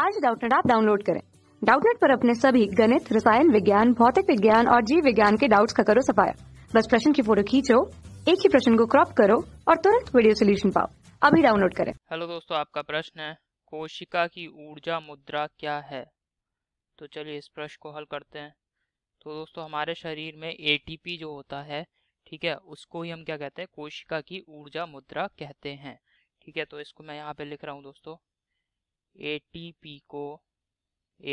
आज डाउटनेट आप डाउनलोड करें डाउटनेट पर अपने सभी गणित रसायन विज्ञान भौतिक विज्ञान और जीव विज्ञान के डाउट्स का करो सफाया बस प्रश्न की फोटो खींचो एक ही प्रश्न को क्रॉप करो और तुरंत वीडियो सोल्यूशन पाओ अभी डाउनलोड करें हेलो दोस्तों आपका प्रश्न है कोशिका की ऊर्जा मुद्रा क्या है तो चलिए इस प्रश्न को हल करते हैं तो दोस्तों हमारे शरीर में ए जो होता है ठीक है उसको ही हम क्या कहते हैं कोशिका की ऊर्जा मुद्रा कहते हैं ठीक है तो इसको मैं यहाँ पे लिख रहा हूँ दोस्तों एटीपी को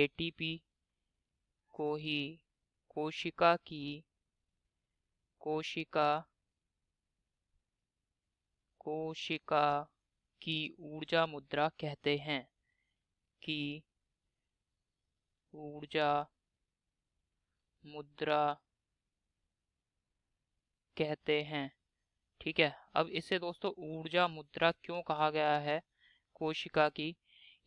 एटीपी को ही कोशिका की कोशिका कोशिका की ऊर्जा मुद्रा कहते हैं कि ऊर्जा मुद्रा कहते हैं ठीक है अब इसे दोस्तों ऊर्जा मुद्रा क्यों कहा गया है कोशिका की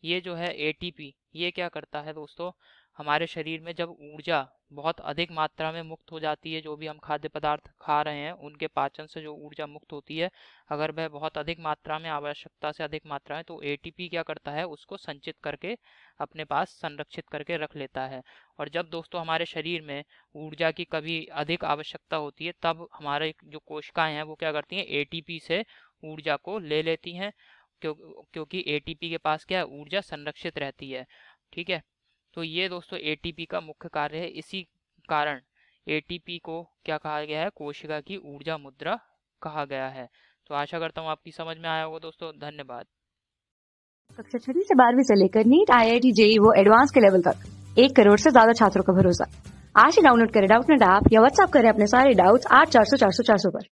ये जो है एटीपी ये क्या करता है दोस्तों हमारे शरीर में जब ऊर्जा बहुत अधिक मात्रा में मुक्त हो जाती है जो भी हम खाद्य पदार्थ खा रहे हैं उनके पाचन से जो ऊर्जा मुक्त होती है अगर वह बहुत अधिक मात्रा में आवश्यकता से अधिक मात्रा है तो एटीपी क्या करता है उसको संचित करके अपने पास संरक्षित करके रख लेता है और जब दोस्तों हमारे शरीर में ऊर्जा की कभी अधिक आवश्यकता होती है तब हमारे जो कोशिकाएं हैं वो क्या करती हैं ए से ऊर्जा को ले लेती हैं क्यों क्योंकि एटीपी के पास क्या है ऊर्जा संरक्षित रहती है ठीक है तो ये दोस्तों एटीपी का मुख्य कार्य है इसी कारण एटीपी को क्या कहा गया है कोशिका की ऊर्जा मुद्रा कहा गया है तो आशा करता हूँ आपकी समझ में आया होगा दोस्तों धन्यवाद कक्षा छठी से बारहवीं से लेकर NEET I I T JEE वो एडवांस के लेवल तक एक करोड़ से ज्यादा छात्रों का भरोसा आज ही डाउनलोड करें डाउट नेट ऐप या व्हाट्सएप करें अपने सारे डाउट्स आठ चार सौ चार सौ चार सौ पर